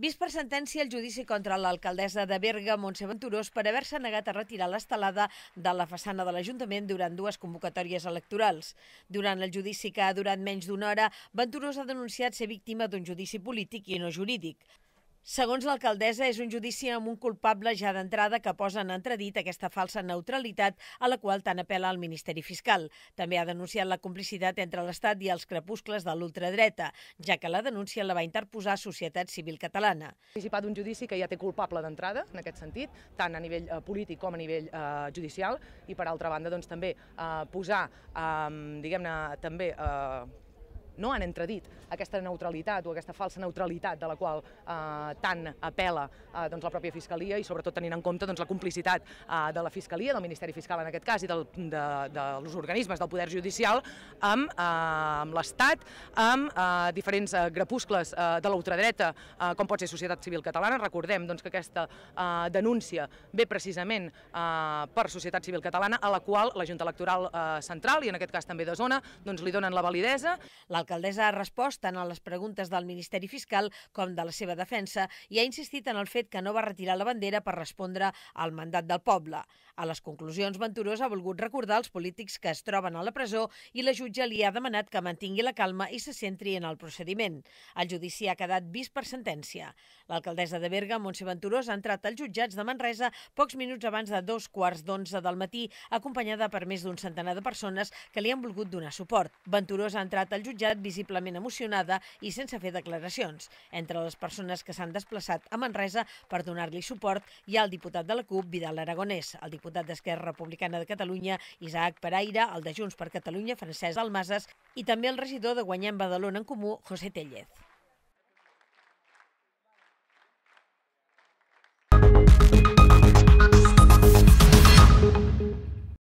Vist per sentència el judici contra l'alcaldessa de Berga, Montse Venturós, per haver-se negat a retirar l'estelada de la façana de l'Ajuntament durant dues convocatòries electorals. Durant el judici, que ha durat menys d'una hora, Venturós ha denunciat ser víctima d'un judici polític i no jurídic. Segons l'alcaldessa, és un judici amb un culpable ja d'entrada que posa en entredit aquesta falsa neutralitat a la qual tant apela el Ministeri Fiscal. També ha denunciat la complicitat entre l'Estat i els crepuscles de l'ultradreta, ja que la denúncia la va interposar Societat Civil Catalana. Ha participat d'un judici que ja té culpable d'entrada, en aquest sentit, tant a nivell eh, polític com a nivell eh, judicial, i per altra banda doncs, també eh, posar, eh, diguem-ne, també eh, no han entredit aquesta neutralitat o aquesta falsa neutralitat de la qual eh, tant apela eh, doncs, la pròpia Fiscalia i sobretot tenint en compte doncs, la complicitat eh, de la Fiscalia, del Ministeri Fiscal en aquest cas i del, de, dels organismes del Poder Judicial amb, eh, amb l'Estat, amb eh, diferents eh, crepuscles eh, de l'ultradreta eh, com pot ser Societat Civil Catalana. Recordem doncs, que aquesta eh, denúncia ve precisament eh, per Societat Civil Catalana a la qual la Junta Electoral eh, Central i en aquest cas també de zona doncs, li donen la validesa. La L'alcaldessa ha respost tant a les preguntes del Ministeri Fiscal com de la seva defensa i ha insistit en el fet que no va retirar la bandera per respondre al mandat del poble. A les conclusions, Venturós ha volgut recordar als polítics que es troben a la presó i la jutja li ha demanat que mantingui la calma i se centri en el procediment. El judici ha quedat vist per sentència. L'alcaldessa de Berga, Montse Venturós, ha entrat als jutjats de Manresa pocs minuts abans de dos quarts d'onze del matí, acompanyada per més d'un centenar de persones que li han volgut donar suport. Venturós ha entrat al jutjat estat visiblement emocionada i sense fer declaracions. Entre les persones que s'han desplaçat a Manresa per donar-li suport hi ha el diputat de la CUP, Vidal Aragonès, el diputat d'Esquerra Republicana de Catalunya, Isaac Pereira, el de Junts per Catalunya, Francesc Almases, i també el regidor de Guanyem Badalona en Comú, José Tellez.